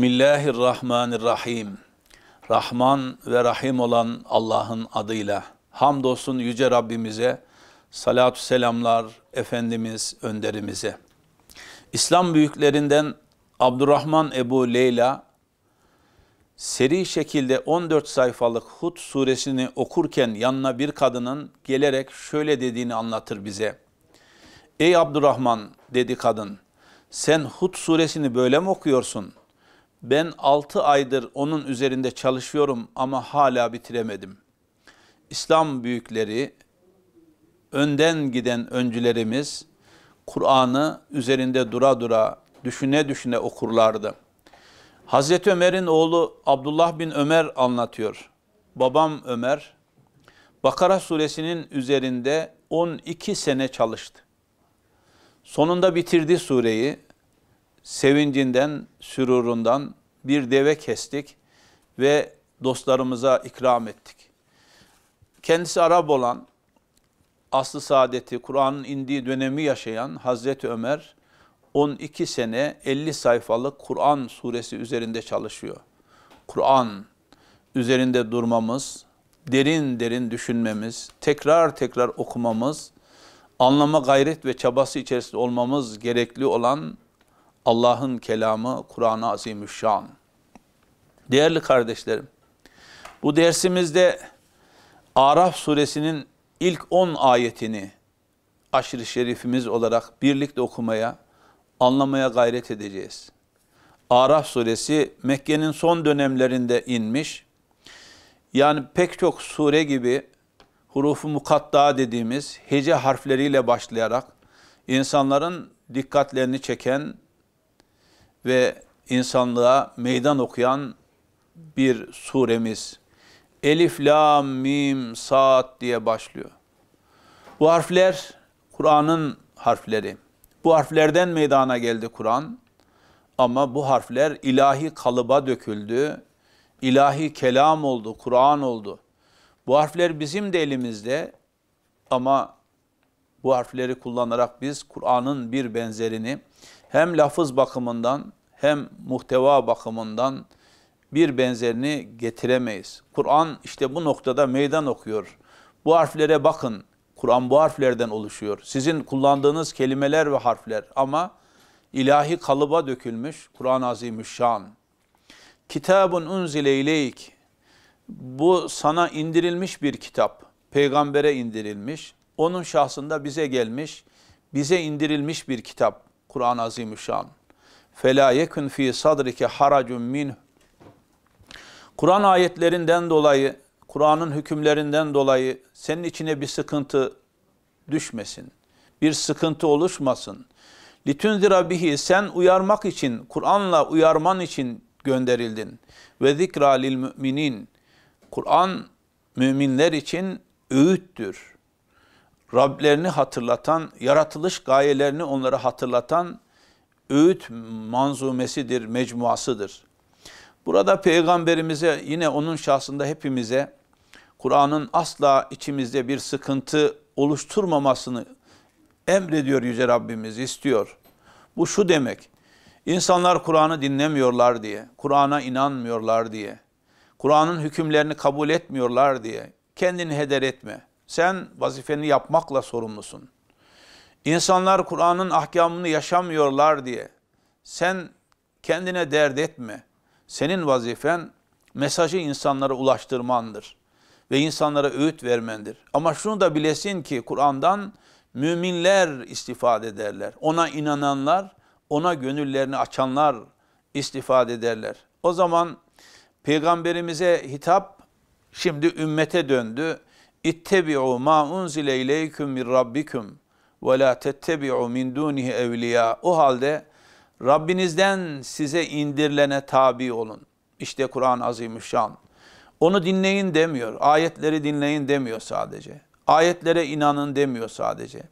Bismillahirrahmanirrahim. Rahman ve Rahim olan Allah'ın adıyla. Hamdolsun Yüce Rabbimize, salatü selamlar Efendimiz önderimize. İslam büyüklerinden Abdurrahman Ebu Leyla, seri şekilde 14 sayfalık Hud suresini okurken yanına bir kadının gelerek şöyle dediğini anlatır bize. Ey Abdurrahman dedi kadın, sen Hud suresini böyle mi okuyorsun?'' ben 6 aydır onun üzerinde çalışıyorum ama hala bitiremedim. İslam büyükleri, önden giden öncülerimiz Kur'an'ı üzerinde dura dura, düşüne düşüne okurlardı. Hazreti Ömer'in oğlu Abdullah bin Ömer anlatıyor. Babam Ömer, Bakara suresinin üzerinde 12 sene çalıştı. Sonunda bitirdi sureyi sevincinden, sürurundan bir deve kestik ve dostlarımıza ikram ettik. Kendisi Arap olan, aslı saadeti, Kur'an'ın indiği dönemi yaşayan Hazreti Ömer 12 sene 50 sayfalık Kur'an suresi üzerinde çalışıyor. Kur'an üzerinde durmamız, derin derin düşünmemiz, tekrar tekrar okumamız, anlama gayret ve çabası içerisinde olmamız gerekli olan Allah'ın kelamı Kur'an-ı Azimüşşan. Değerli kardeşlerim, bu dersimizde Araf suresinin ilk 10 ayetini aşırı şerifimiz olarak birlikte okumaya, anlamaya gayret edeceğiz. Araf suresi Mekke'nin son dönemlerinde inmiş. Yani pek çok sure gibi hurufu mukatta dediğimiz hece harfleriyle başlayarak insanların dikkatlerini çeken ve insanlığa meydan okuyan bir suremiz. Elif, la Mim, Saat diye başlıyor. Bu harfler Kur'an'ın harfleri. Bu harflerden meydana geldi Kur'an. Ama bu harfler ilahi kalıba döküldü. İlahi kelam oldu, Kur'an oldu. Bu harfler bizim de elimizde ama bu harfleri kullanarak biz Kur'an'ın bir benzerini hem lafız bakımından hem muhteva bakımından bir benzerini getiremeyiz. Kur'an işte bu noktada meydan okuyor. Bu harflere bakın. Kur'an bu harflerden oluşuyor. Sizin kullandığınız kelimeler ve harfler ama ilahi kalıba dökülmüş Kur'an-ı Azimüşşan. Kitabun unzile ileyk. Bu sana indirilmiş bir kitap. Peygambere indirilmiş. Onun şahsında bize gelmiş, bize indirilmiş bir kitap. Kur'an-ı Azimüşşan. فَلَا يَكُنْ ف۪ي صَدْرِكَ حَرَجٌ مِنْهُ Kur'an ayetlerinden dolayı, Kur'an'ın hükümlerinden dolayı senin içine bir sıkıntı düşmesin. Bir sıkıntı oluşmasın. لِتُنْزِرَ bihi Sen uyarmak için, Kur'an'la uyarman için gönderildin. Ve zikra müminin. Kur'an müminler için öğüttür. Rablerini hatırlatan, yaratılış gayelerini onlara hatırlatan öğüt manzumesidir, mecmuasıdır. Burada peygamberimize yine onun şahsında hepimize Kur'an'ın asla içimizde bir sıkıntı oluşturmamasını emrediyor Yüce Rabbimiz, istiyor. Bu şu demek, insanlar Kur'an'ı dinlemiyorlar diye, Kur'an'a inanmıyorlar diye, Kur'an'ın hükümlerini kabul etmiyorlar diye kendini heder etme. Sen vazifeni yapmakla sorumlusun. İnsanlar Kur'an'ın ahkamını yaşamıyorlar diye sen kendine dert etme. Senin vazifen mesajı insanlara ulaştırmandır ve insanlara öğüt vermendir. Ama şunu da bilesin ki Kur'an'dan müminler istifade ederler. Ona inananlar, ona gönüllerini açanlar istifade ederler. O zaman peygamberimize hitap şimdi ümmete döndü. İttebi'u ma unzile ileyküm min rabbikum ve la tettebi'u min dunihi evliya. O halde Rabbinizden size indirilene tabi olun. İşte Kur'an azimüşşan. Onu dinleyin demiyor. Ayetleri dinleyin demiyor sadece. Ayetlere inanın demiyor sadece.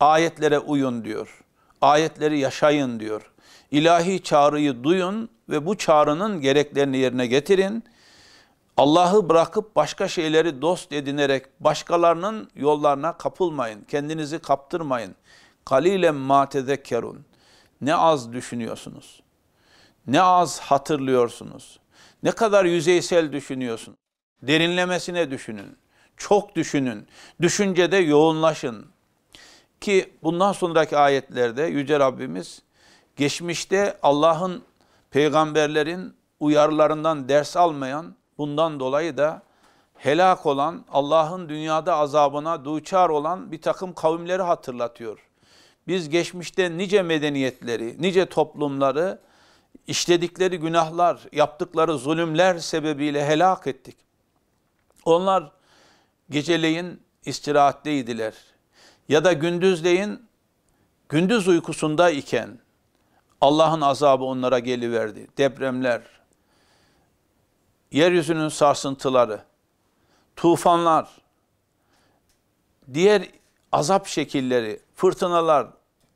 Ayetlere uyun diyor. Ayetleri yaşayın diyor. İlahi çağrıyı duyun ve bu çağrının gereklerini yerine getirin.'' Allah'ı bırakıp başka şeyleri dost edinerek başkalarının yollarına kapılmayın. Kendinizi kaptırmayın. Kalile ma tezekkerun. Ne az düşünüyorsunuz. Ne az hatırlıyorsunuz. Ne kadar yüzeysel düşünüyorsun? Derinlemesine düşünün. Çok düşünün. Düşüncede yoğunlaşın. Ki bundan sonraki ayetlerde Yüce Rabbimiz geçmişte Allah'ın peygamberlerin uyarılarından ders almayan Bundan dolayı da helak olan, Allah'ın dünyada azabına duçar olan bir takım kavimleri hatırlatıyor. Biz geçmişte nice medeniyetleri, nice toplumları işledikleri günahlar, yaptıkları zulümler sebebiyle helak ettik. Onlar geceleyin istirahatteydiler ya da gündüzleyin gündüz uykusunda iken Allah'ın azabı onlara geliverdi. Depremler, yeryüzünün sarsıntıları, tufanlar, diğer azap şekilleri, fırtınalar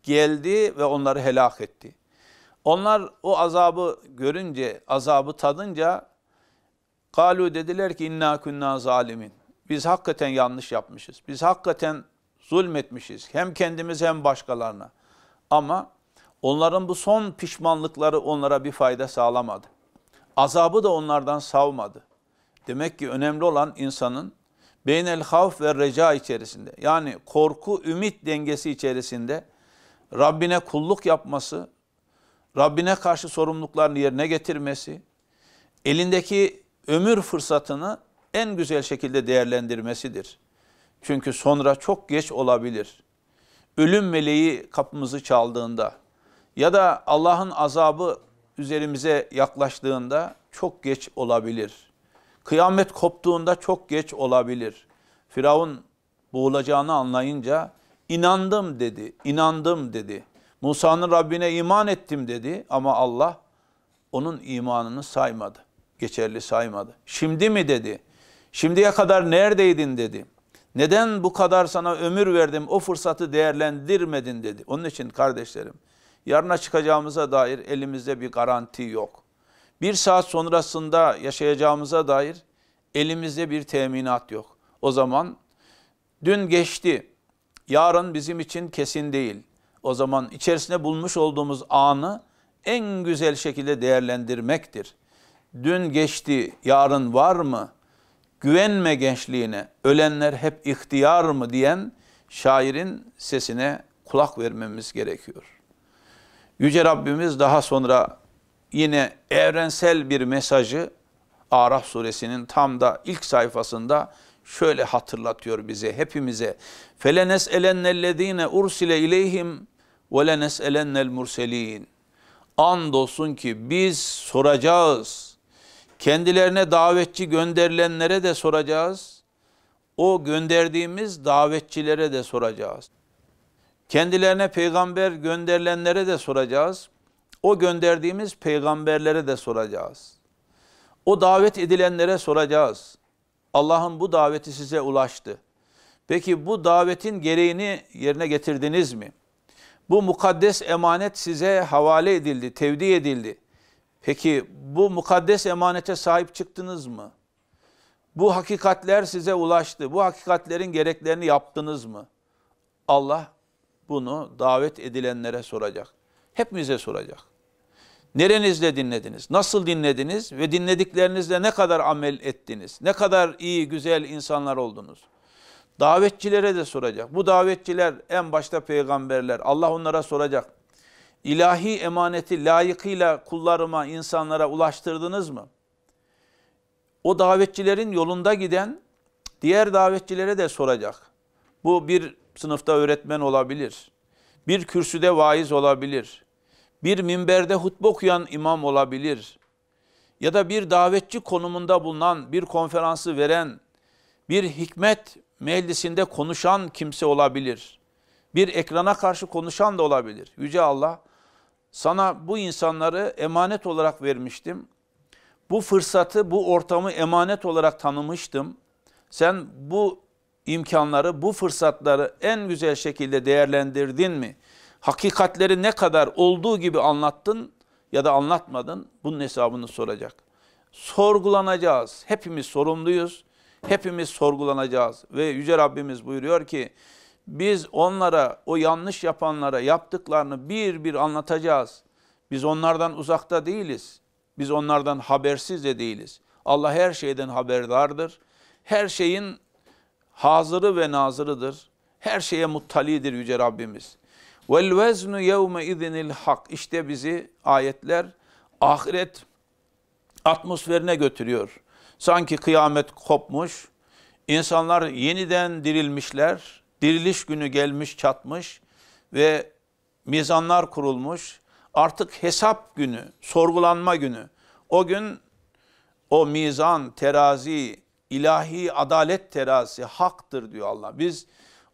geldi ve onları helak etti. Onlar o azabı görünce, azabı tadınca galu dediler ki inna kunna zalimin. Biz hakikaten yanlış yapmışız. Biz hakikaten zulmetmişiz. Hem kendimiz hem başkalarına. Ama onların bu son pişmanlıkları onlara bir fayda sağlamadı. Azabı da onlardan savmadı. Demek ki önemli olan insanın beynel havf ve reca içerisinde yani korku ümit dengesi içerisinde Rabbine kulluk yapması, Rabbine karşı sorumluluklarını yerine getirmesi, elindeki ömür fırsatını en güzel şekilde değerlendirmesidir. Çünkü sonra çok geç olabilir. Ölüm meleği kapımızı çaldığında ya da Allah'ın azabı üzerimize yaklaştığında çok geç olabilir. Kıyamet koptuğunda çok geç olabilir. Firavun boğulacağını anlayınca inandım dedi, inandım dedi. Musa'nın Rabbine iman ettim dedi ama Allah onun imanını saymadı. Geçerli saymadı. Şimdi mi dedi. Şimdiye kadar neredeydin dedi. Neden bu kadar sana ömür verdim o fırsatı değerlendirmedin dedi. Onun için kardeşlerim yarına çıkacağımıza dair elimizde bir garanti yok. Bir saat sonrasında yaşayacağımıza dair elimizde bir teminat yok. O zaman dün geçti, yarın bizim için kesin değil. O zaman içerisinde bulmuş olduğumuz anı en güzel şekilde değerlendirmektir. Dün geçti, yarın var mı? Güvenme gençliğine, ölenler hep ihtiyar mı diyen şairin sesine kulak vermemiz gerekiyor. Yüce Rabbimiz daha sonra yine evrensel bir mesajı Araf suresinin tam da ilk sayfasında şöyle hatırlatıyor bize hepimize. Felenes elennellezine ursile ileyhim ve lenes elennel murselin. Andolsun ki biz soracağız. Kendilerine davetçi gönderilenlere de soracağız. O gönderdiğimiz davetçilere de soracağız. Kendilerine peygamber gönderilenlere de soracağız. O gönderdiğimiz peygamberlere de soracağız. O davet edilenlere soracağız. Allah'ın bu daveti size ulaştı. Peki bu davetin gereğini yerine getirdiniz mi? Bu mukaddes emanet size havale edildi, tevdi edildi. Peki bu mukaddes emanete sahip çıktınız mı? Bu hakikatler size ulaştı. Bu hakikatlerin gereklerini yaptınız mı? Allah bunu davet edilenlere soracak. Hepimize soracak. Nerenizle dinlediniz? Nasıl dinlediniz? Ve dinlediklerinizle ne kadar amel ettiniz? Ne kadar iyi, güzel insanlar oldunuz? Davetçilere de soracak. Bu davetçiler en başta peygamberler. Allah onlara soracak. İlahi emaneti layıkıyla kullarıma, insanlara ulaştırdınız mı? O davetçilerin yolunda giden diğer davetçilere de soracak. Bu bir sınıfta öğretmen olabilir. Bir kürsüde vaiz olabilir. Bir minberde hutbe okuyan imam olabilir. Ya da bir davetçi konumunda bulunan, bir konferansı veren, bir hikmet meclisinde konuşan kimse olabilir. Bir ekrana karşı konuşan da olabilir. Yüce Allah sana bu insanları emanet olarak vermiştim. Bu fırsatı, bu ortamı emanet olarak tanımıştım. Sen bu imkanları, bu fırsatları en güzel şekilde değerlendirdin mi? Hakikatleri ne kadar olduğu gibi anlattın ya da anlatmadın bunun hesabını soracak. Sorgulanacağız. Hepimiz sorumluyuz. Hepimiz sorgulanacağız. Ve Yüce Rabbimiz buyuruyor ki biz onlara, o yanlış yapanlara yaptıklarını bir bir anlatacağız. Biz onlardan uzakta değiliz. Biz onlardan habersiz de değiliz. Allah her şeyden haberdardır. Her şeyin hazırı ve nazırıdır. Her şeye muttalidir Yüce Rabbimiz. Vel veznu yevme izinil hak. İşte bizi ayetler ahiret atmosferine götürüyor. Sanki kıyamet kopmuş, insanlar yeniden dirilmişler, diriliş günü gelmiş çatmış ve mizanlar kurulmuş. Artık hesap günü, sorgulanma günü. O gün o mizan, terazi, ilahi adalet terazisi haktır diyor Allah. Biz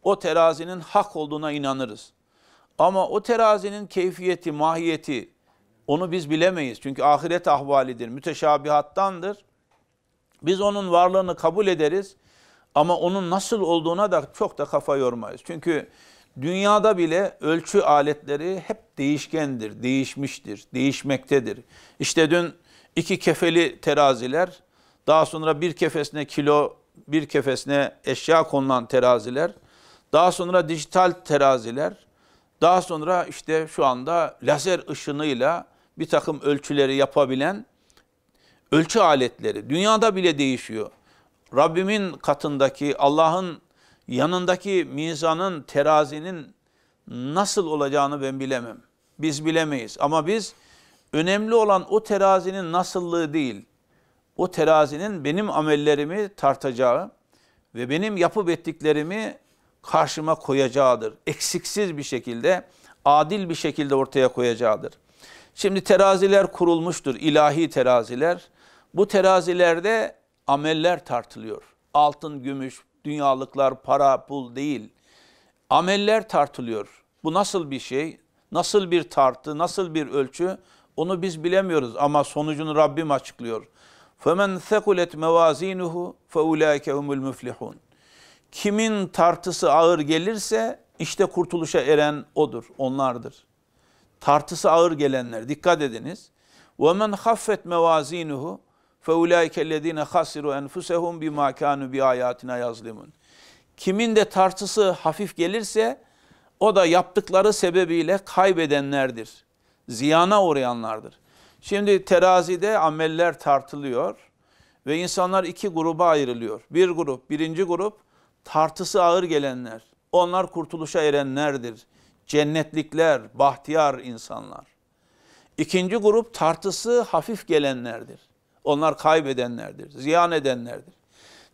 o terazinin hak olduğuna inanırız. Ama o terazinin keyfiyeti, mahiyeti onu biz bilemeyiz. Çünkü ahiret ahvalidir, müteşabihattandır. Biz onun varlığını kabul ederiz ama onun nasıl olduğuna da çok da kafa yormayız. Çünkü dünyada bile ölçü aletleri hep değişkendir, değişmiştir, değişmektedir. İşte dün iki kefeli teraziler daha sonra bir kefesine kilo, bir kefesine eşya konulan teraziler. Daha sonra dijital teraziler. Daha sonra işte şu anda lazer ışınıyla bir takım ölçüleri yapabilen ölçü aletleri. Dünyada bile değişiyor. Rabbimin katındaki, Allah'ın yanındaki mizanın, terazinin nasıl olacağını ben bilemem. Biz bilemeyiz ama biz önemli olan o terazinin nasıllığı değil, o terazinin benim amellerimi tartacağı ve benim yapıp ettiklerimi karşıma koyacağıdır. Eksiksiz bir şekilde, adil bir şekilde ortaya koyacağıdır. Şimdi teraziler kurulmuştur, ilahi teraziler. Bu terazilerde ameller tartılıyor. Altın, gümüş, dünyalıklar, para, pul değil. Ameller tartılıyor. Bu nasıl bir şey? Nasıl bir tartı, nasıl bir ölçü? Onu biz bilemiyoruz ama sonucunu Rabbim açıklıyor. فَمَنْ ثَقُلَتْ مَوَازِينُهُ فَاُولَٰئِكَ هُمُ الْمُفْلِحُونَ Kimin tartısı ağır gelirse işte kurtuluşa eren odur, onlardır. Tartısı ağır gelenler, dikkat ediniz. وَمَنْ خَفَّتْ مَوَازِينُهُ فَاُولَٰئِكَ الَّذ۪ينَ خَسِرُوا اَنْفُسَهُمْ بِمَا كَانُوا بِآيَاتِنَا yazlimun. Kimin de tartısı hafif gelirse o da yaptıkları sebebiyle kaybedenlerdir. Ziyana uğrayanlardır. Şimdi terazide ameller tartılıyor ve insanlar iki gruba ayrılıyor. Bir grup, birinci grup tartısı ağır gelenler. Onlar kurtuluşa erenlerdir. Cennetlikler, bahtiyar insanlar. İkinci grup tartısı hafif gelenlerdir. Onlar kaybedenlerdir, ziyan edenlerdir.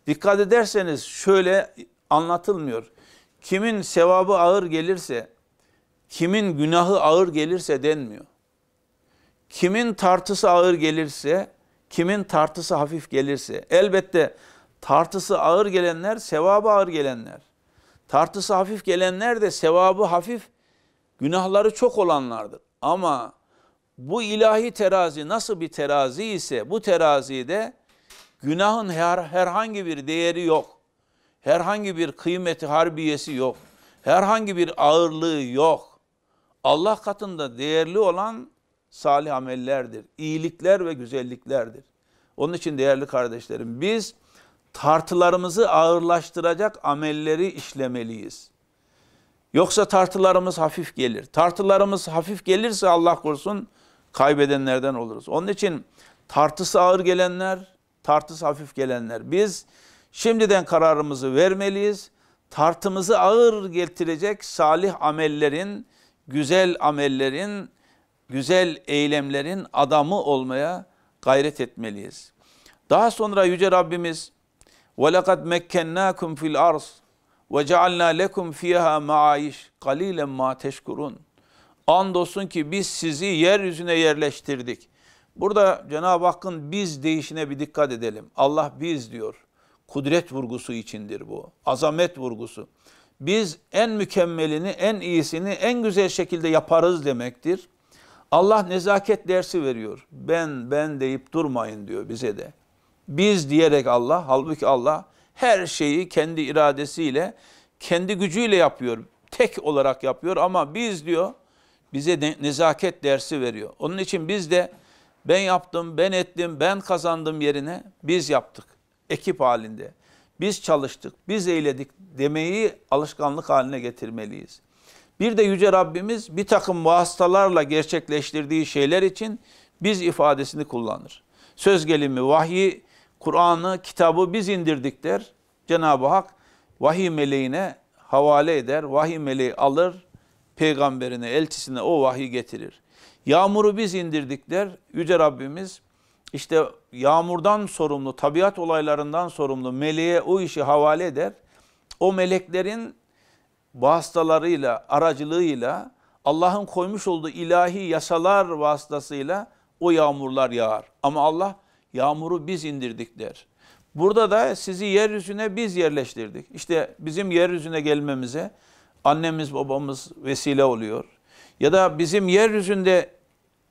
Dikkat ederseniz şöyle anlatılmıyor. Kimin sevabı ağır gelirse, kimin günahı ağır gelirse denmiyor kimin tartısı ağır gelirse, kimin tartısı hafif gelirse. Elbette tartısı ağır gelenler sevabı ağır gelenler. Tartısı hafif gelenler de sevabı hafif, günahları çok olanlardır. Ama bu ilahi terazi nasıl bir terazi ise bu terazide günahın her, herhangi bir değeri yok. Herhangi bir kıymeti harbiyesi yok. Herhangi bir ağırlığı yok. Allah katında değerli olan salih amellerdir, iyilikler ve güzelliklerdir. Onun için değerli kardeşlerim biz tartılarımızı ağırlaştıracak amelleri işlemeliyiz. Yoksa tartılarımız hafif gelir. Tartılarımız hafif gelirse Allah korusun kaybedenlerden oluruz. Onun için tartısı ağır gelenler, tartısı hafif gelenler. Biz şimdiden kararımızı vermeliyiz. Tartımızı ağır getirecek salih amellerin, güzel amellerin güzel eylemlerin adamı olmaya gayret etmeliyiz. Daha sonra Yüce Rabbimiz وَلَقَدْ مَكَّنَّاكُمْ فِي الْأَرْضِ وَجَعَلْنَا لَكُمْ فِيهَا مَعَيِشْ قَلِيلًا مَا تَشْكُرُونَ Andolsun ki biz sizi yeryüzüne yerleştirdik. Burada Cenab-ı Hakk'ın biz değişine bir dikkat edelim. Allah biz diyor. Kudret vurgusu içindir bu. Azamet vurgusu. Biz en mükemmelini, en iyisini, en güzel şekilde yaparız demektir. Allah nezaket dersi veriyor. Ben ben deyip durmayın diyor bize de. Biz diyerek Allah, halbuki Allah her şeyi kendi iradesiyle, kendi gücüyle yapıyor. Tek olarak yapıyor ama biz diyor bize ne, nezaket dersi veriyor. Onun için biz de ben yaptım, ben ettim, ben kazandım yerine biz yaptık. Ekip halinde. Biz çalıştık, biz eyledik demeyi alışkanlık haline getirmeliyiz. Bir de Yüce Rabbimiz bir takım vasıtalarla gerçekleştirdiği şeyler için biz ifadesini kullanır. Söz gelimi vahyi, Kur'an'ı, kitabı biz indirdik der. Cenab-ı Hak vahiy meleğine havale eder. Vahiy meleği alır, peygamberine, elçisine o vahiy getirir. Yağmuru biz indirdik der. Yüce Rabbimiz işte yağmurdan sorumlu, tabiat olaylarından sorumlu meleğe o işi havale eder. O meleklerin vasıtalarıyla, aracılığıyla Allah'ın koymuş olduğu ilahi yasalar vasıtasıyla o yağmurlar yağar. Ama Allah yağmuru biz indirdik der. Burada da sizi yeryüzüne biz yerleştirdik. İşte bizim yeryüzüne gelmemize annemiz babamız vesile oluyor. Ya da bizim yeryüzünde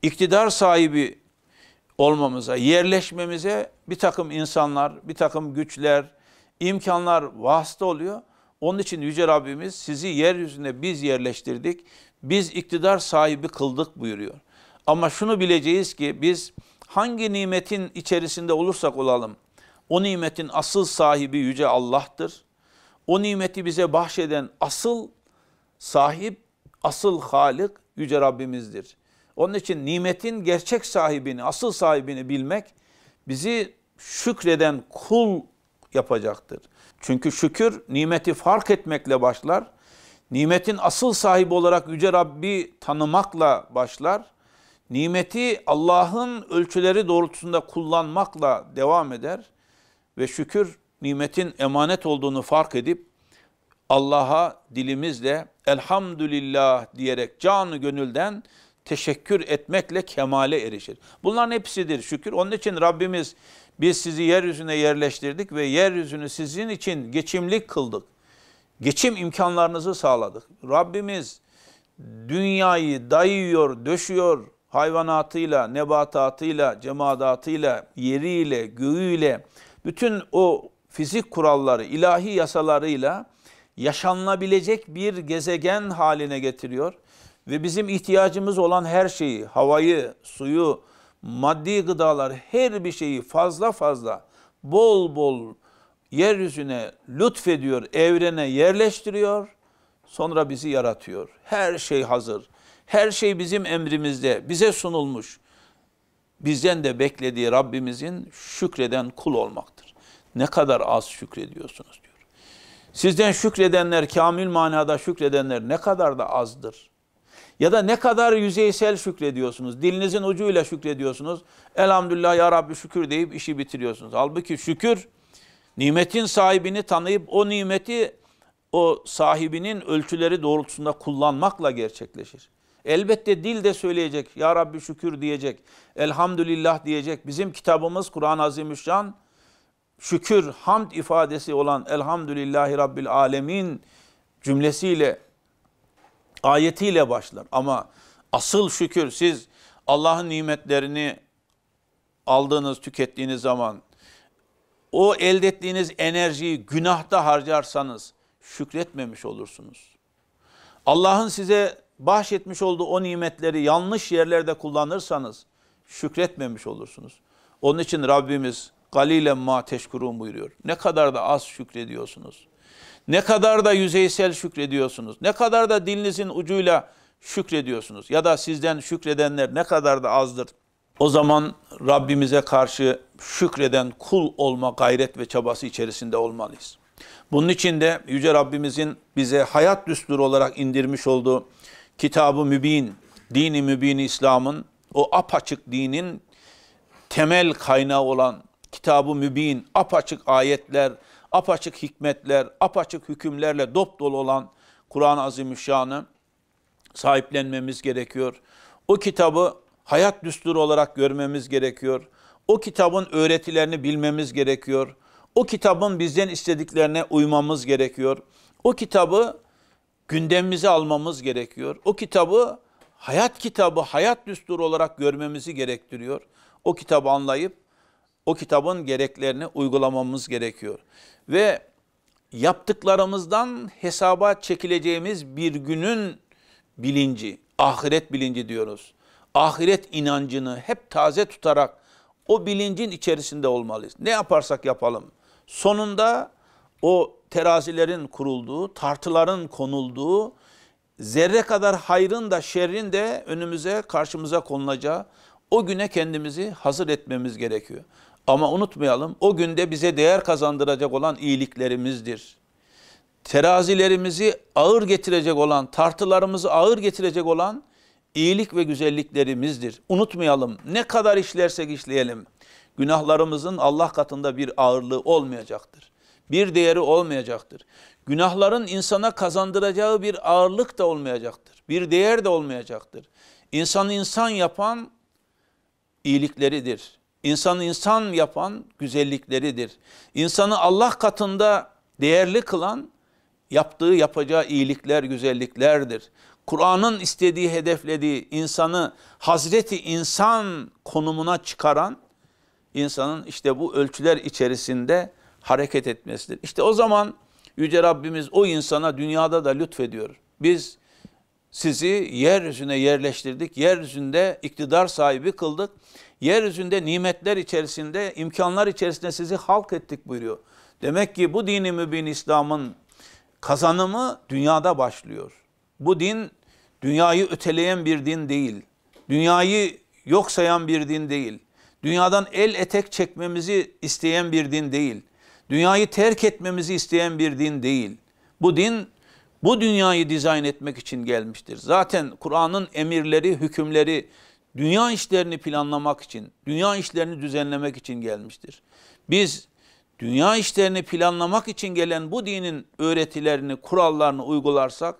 iktidar sahibi olmamıza, yerleşmemize bir takım insanlar, bir takım güçler, imkanlar vasıta oluyor. Onun için Yüce Rabbimiz sizi yeryüzüne biz yerleştirdik, biz iktidar sahibi kıldık buyuruyor. Ama şunu bileceğiz ki biz hangi nimetin içerisinde olursak olalım, o nimetin asıl sahibi Yüce Allah'tır. O nimeti bize bahşeden asıl sahip, asıl Halik Yüce Rabbimizdir. Onun için nimetin gerçek sahibini, asıl sahibini bilmek bizi şükreden kul yapacaktır. Çünkü şükür nimeti fark etmekle başlar. Nimetin asıl sahibi olarak Yüce Rabbi tanımakla başlar. Nimeti Allah'ın ölçüleri doğrultusunda kullanmakla devam eder. Ve şükür nimetin emanet olduğunu fark edip Allah'a dilimizle elhamdülillah diyerek canı gönülden teşekkür etmekle kemale erişir. Bunların hepsidir şükür. Onun için Rabbimiz biz sizi yeryüzüne yerleştirdik ve yeryüzünü sizin için geçimlik kıldık. Geçim imkanlarınızı sağladık. Rabbimiz dünyayı dayıyor, döşüyor hayvanatıyla, nebatatıyla, cemadatıyla, yeriyle, göğüyle, bütün o fizik kuralları, ilahi yasalarıyla yaşanılabilecek bir gezegen haline getiriyor ve bizim ihtiyacımız olan her şeyi, havayı, suyu, maddi gıdalar her bir şeyi fazla fazla bol bol yeryüzüne lütfediyor, evrene yerleştiriyor. Sonra bizi yaratıyor. Her şey hazır. Her şey bizim emrimizde, bize sunulmuş. Bizden de beklediği Rabbimizin şükreden kul olmaktır. Ne kadar az şükrediyorsunuz diyor. Sizden şükredenler, kamil manada şükredenler ne kadar da azdır. Ya da ne kadar yüzeysel şükrediyorsunuz. Dilinizin ucuyla şükrediyorsunuz. Elhamdülillah ya Rabbi şükür deyip işi bitiriyorsunuz. Halbuki şükür nimetin sahibini tanıyıp o nimeti o sahibinin ölçüleri doğrultusunda kullanmakla gerçekleşir. Elbette dil de söyleyecek. Ya Rabbi şükür diyecek. Elhamdülillah diyecek. Bizim kitabımız Kur'an-ı Azimüşşan şükür, hamd ifadesi olan Elhamdülillahi Rabbil Alemin cümlesiyle ayetiyle başlar. Ama asıl şükür siz Allah'ın nimetlerini aldığınız, tükettiğiniz zaman o elde ettiğiniz enerjiyi günahta harcarsanız şükretmemiş olursunuz. Allah'ın size bahşetmiş olduğu o nimetleri yanlış yerlerde kullanırsanız şükretmemiş olursunuz. Onun için Rabbimiz Galile ma teşkurun buyuruyor. Ne kadar da az şükrediyorsunuz. Ne kadar da yüzeysel şükrediyorsunuz. Ne kadar da dilinizin ucuyla şükrediyorsunuz. Ya da sizden şükredenler ne kadar da azdır. O zaman Rabbimize karşı şükreden kul olma gayret ve çabası içerisinde olmalıyız. Bunun için de Yüce Rabbimizin bize hayat düsturu olarak indirmiş olduğu kitabı mübin, dini mübin İslam'ın, o apaçık dinin temel kaynağı olan kitabı mübin, apaçık ayetler, apaçık hikmetler, apaçık hükümlerle dop dolu olan Kur'an-ı Azimüşşan'ı sahiplenmemiz gerekiyor. O kitabı hayat düsturu olarak görmemiz gerekiyor. O kitabın öğretilerini bilmemiz gerekiyor. O kitabın bizden istediklerine uymamız gerekiyor. O kitabı gündemimize almamız gerekiyor. O kitabı hayat kitabı, hayat düsturu olarak görmemizi gerektiriyor. O kitabı anlayıp o kitabın gereklerini uygulamamız gerekiyor. Ve yaptıklarımızdan hesaba çekileceğimiz bir günün bilinci, ahiret bilinci diyoruz. Ahiret inancını hep taze tutarak o bilincin içerisinde olmalıyız. Ne yaparsak yapalım. Sonunda o terazilerin kurulduğu, tartıların konulduğu, zerre kadar hayrın da şerrin de önümüze, karşımıza konulacağı o güne kendimizi hazır etmemiz gerekiyor. Ama unutmayalım o günde bize değer kazandıracak olan iyiliklerimizdir. Terazilerimizi ağır getirecek olan, tartılarımızı ağır getirecek olan iyilik ve güzelliklerimizdir. Unutmayalım ne kadar işlersek işleyelim günahlarımızın Allah katında bir ağırlığı olmayacaktır. Bir değeri olmayacaktır. Günahların insana kazandıracağı bir ağırlık da olmayacaktır. Bir değer de olmayacaktır. İnsanı insan yapan iyilikleridir. İnsanı insan yapan güzellikleridir. İnsanı Allah katında değerli kılan yaptığı yapacağı iyilikler, güzelliklerdir. Kur'an'ın istediği, hedeflediği insanı Hazreti insan konumuna çıkaran insanın işte bu ölçüler içerisinde hareket etmesidir. İşte o zaman Yüce Rabbimiz o insana dünyada da lütfediyor. Biz sizi yeryüzüne yerleştirdik, yeryüzünde iktidar sahibi kıldık yeryüzünde nimetler içerisinde, imkanlar içerisinde sizi halk ettik buyuruyor. Demek ki bu dini mübin İslam'ın kazanımı dünyada başlıyor. Bu din dünyayı öteleyen bir din değil. Dünyayı yok sayan bir din değil. Dünyadan el etek çekmemizi isteyen bir din değil. Dünyayı terk etmemizi isteyen bir din değil. Bu din bu dünyayı dizayn etmek için gelmiştir. Zaten Kur'an'ın emirleri, hükümleri dünya işlerini planlamak için, dünya işlerini düzenlemek için gelmiştir. Biz dünya işlerini planlamak için gelen bu dinin öğretilerini, kurallarını uygularsak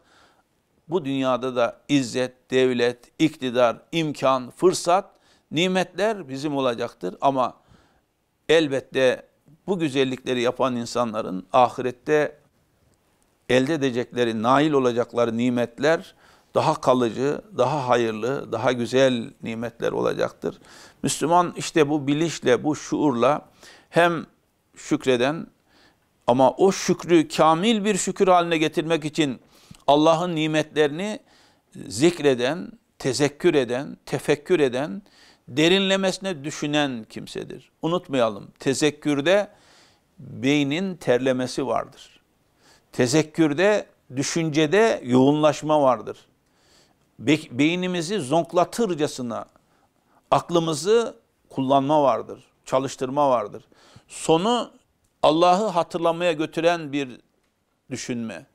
bu dünyada da izzet, devlet, iktidar, imkan, fırsat, nimetler bizim olacaktır ama elbette bu güzellikleri yapan insanların ahirette elde edecekleri, nail olacakları nimetler daha kalıcı, daha hayırlı, daha güzel nimetler olacaktır. Müslüman işte bu bilinçle, bu şuurla hem şükreden ama o şükrü kamil bir şükür haline getirmek için Allah'ın nimetlerini zikreden, tezekkür eden, tefekkür eden, derinlemesine düşünen kimsedir. Unutmayalım tezekkürde beynin terlemesi vardır. Tezekkürde, düşüncede yoğunlaşma vardır. Be beynimizi zonklatırcasına aklımızı kullanma vardır, çalıştırma vardır. Sonu Allah'ı hatırlamaya götüren bir düşünme.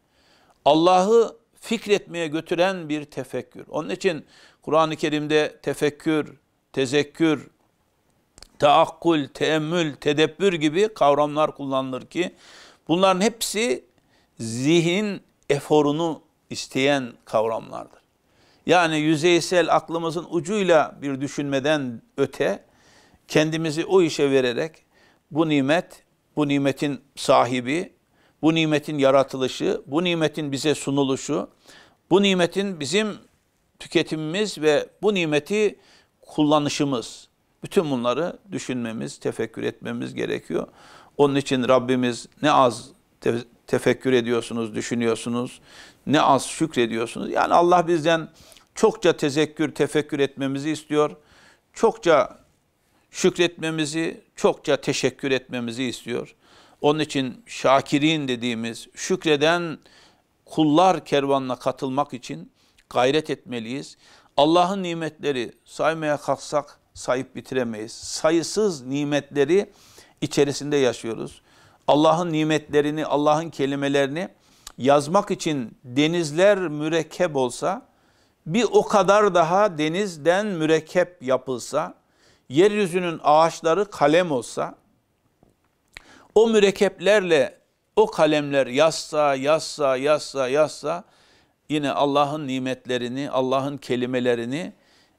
Allah'ı fikretmeye götüren bir tefekkür. Onun için Kur'an-ı Kerim'de tefekkür, tezekkür, taakkul, teemmül, tedebbür gibi kavramlar kullanılır ki bunların hepsi zihin eforunu isteyen kavramlardır. Yani yüzeysel aklımızın ucuyla bir düşünmeden öte kendimizi o işe vererek bu nimet, bu nimetin sahibi, bu nimetin yaratılışı, bu nimetin bize sunuluşu, bu nimetin bizim tüketimimiz ve bu nimeti kullanışımız. Bütün bunları düşünmemiz, tefekkür etmemiz gerekiyor. Onun için Rabbimiz ne az te tefekkür ediyorsunuz, düşünüyorsunuz. Ne az şükrediyorsunuz. Yani Allah bizden çokça tezekkür, tefekkür etmemizi istiyor. Çokça şükretmemizi, çokça teşekkür etmemizi istiyor. Onun için şakirin dediğimiz şükreden kullar kervanına katılmak için gayret etmeliyiz. Allah'ın nimetleri saymaya kalksak sayıp bitiremeyiz. Sayısız nimetleri içerisinde yaşıyoruz. Allah'ın nimetlerini, Allah'ın kelimelerini yazmak için denizler mürekkep olsa, bir o kadar daha denizden mürekkep yapılsa, yeryüzünün ağaçları kalem olsa, o mürekkeplerle o kalemler yazsa, yazsa, yazsa, yazsa yine Allah'ın nimetlerini, Allah'ın kelimelerini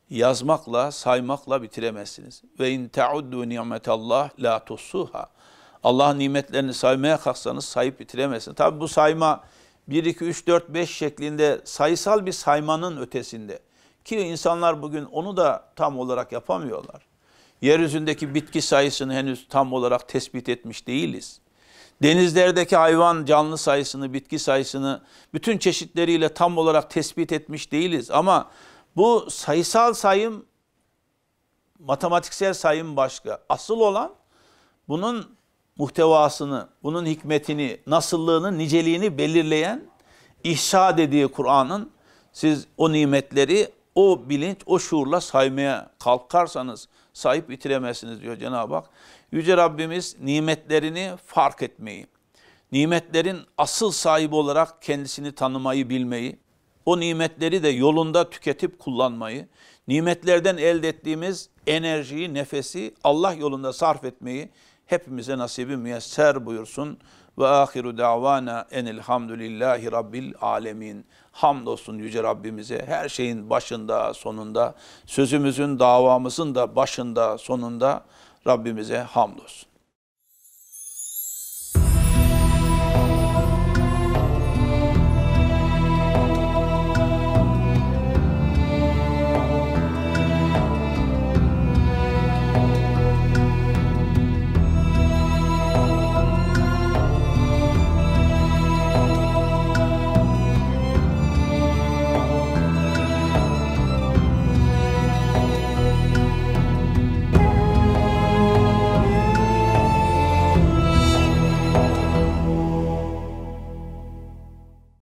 yazmakla, saymakla bitiremezsiniz. Ve in tauddu nimetallah la tusuha. Allah'ın nimetlerini saymaya kalksanız sayıp bitiremezsiniz. Tabi bu sayma 1, 2, 3, 4, 5 şeklinde sayısal bir saymanın ötesinde. Ki insanlar bugün onu da tam olarak yapamıyorlar. Yeryüzündeki bitki sayısını henüz tam olarak tespit etmiş değiliz. Denizlerdeki hayvan canlı sayısını, bitki sayısını bütün çeşitleriyle tam olarak tespit etmiş değiliz. Ama bu sayısal sayım, matematiksel sayım başka. Asıl olan bunun muhtevasını, bunun hikmetini, nasıllığını, niceliğini belirleyen ihsa dediği Kur'an'ın siz o nimetleri o bilinç, o şuurla saymaya kalkarsanız sahip bitiremezsiniz diyor Cenab-ı Hak. Yüce Rabbimiz nimetlerini fark etmeyi, nimetlerin asıl sahibi olarak kendisini tanımayı bilmeyi, o nimetleri de yolunda tüketip kullanmayı, nimetlerden elde ettiğimiz enerjiyi, nefesi Allah yolunda sarf etmeyi hepimize nasibi müyesser buyursun. Ve ahiru davana enilhamdülillahi rabbil alemin. Hamdolsun Yüce Rabbimize her şeyin başında sonunda, sözümüzün davamızın da başında sonunda Rabbimize hamdolsun.